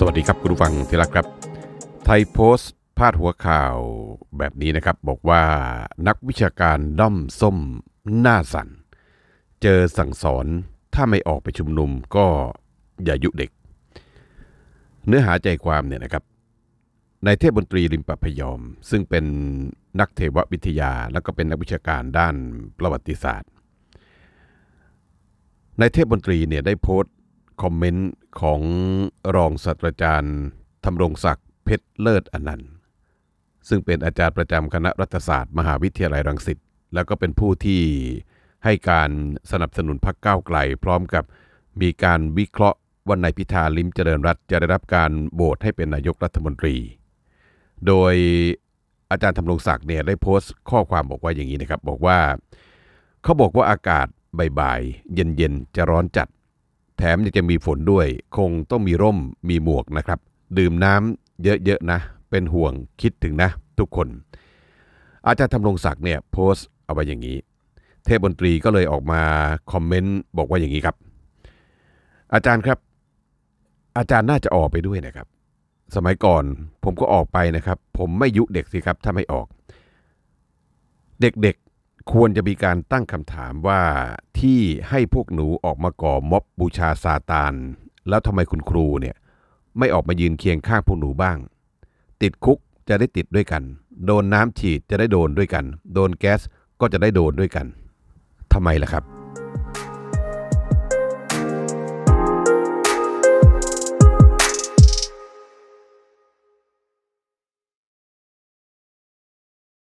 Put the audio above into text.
สวัสดีครับ คุณผู้ฟังที่รักครับ ไทยโพสต์ พาดหัวข่าวแบบนี้นะครับ บอกว่านักวิชาการด้อมส้มหน้าสัน่นเจอสั่งสอนถ้าไม่ออกไปชุมนุมก็อย่ายุเด็ก เนื้อหาใจความเนี่ยนะครับนายเทพบนตรีริมปะพยอม ซึ่งเป็นนักเทววิทยาและก็เป็นนักวิชาการด้านประวัติศาสตร์นายเทพบนตรีเนี่ยได้โพสตคอมเมนต์ของรองศาสตราจารย์ธรรงศักดิ์เพชรเลิศอนันต์ซึ่งเป็นอาจารย์ประจำคณะรัฐศาสตร์มหาวิทยาลัยรังสิตแล้วก็เป็นผู้ที่ให้การสนับสนุนพรรคก้าวไกล พร้อมกับมีการวิเคราะห์ว่านายพิธาลิมเจริญรัตจะได้รับการโหวตให้เป็นนายกรัฐมนตรี โดยอาจารย์ธรรงศักดิ์เนี่ยได้โพสต์ข้อความบอกว่าอย่างนี้นะครับบอกว่าเขาบอกว่าอากาศบ่ายๆเย็นๆจะร้อนจัดแถมยังจะมีฝนด้วย คงต้องมีร่มมีหมวกนะครับ ดื่มน้ำเยอะๆนะ เป็นห่วงคิดถึงนะทุกคน อาจารย์ธำรงศักดิ์เนี่ยโพสต์เอาไว้อย่างนี้ เทพบนตรีก็เลยออกมาคอมเมนต์บอกว่าอย่างนี้ครับ อาจารย์ครับ อาจารย์น่าจะออกไปด้วยนะครับ สมัยก่อนผมก็ออกไปนะครับ ผมไม่ยุเด็กสิครับ ถ้าไม่ออก เด็กๆควรจะมีการตั้งคำถามว่าที่ให้พวกหนูออกมาก่อม็อบบูชาซาตาน แล้วทำไมคุณครูเนี่ย ไม่ออกมายืนเคียงข้างพวกหนูบ้าง ติดคุกจะได้ติดด้วยกัน โดนน้ำฉีดจะได้โดนด้วยกัน โดนแก๊สก็จะได้โดนด้วยกันทำไมล่ะครับ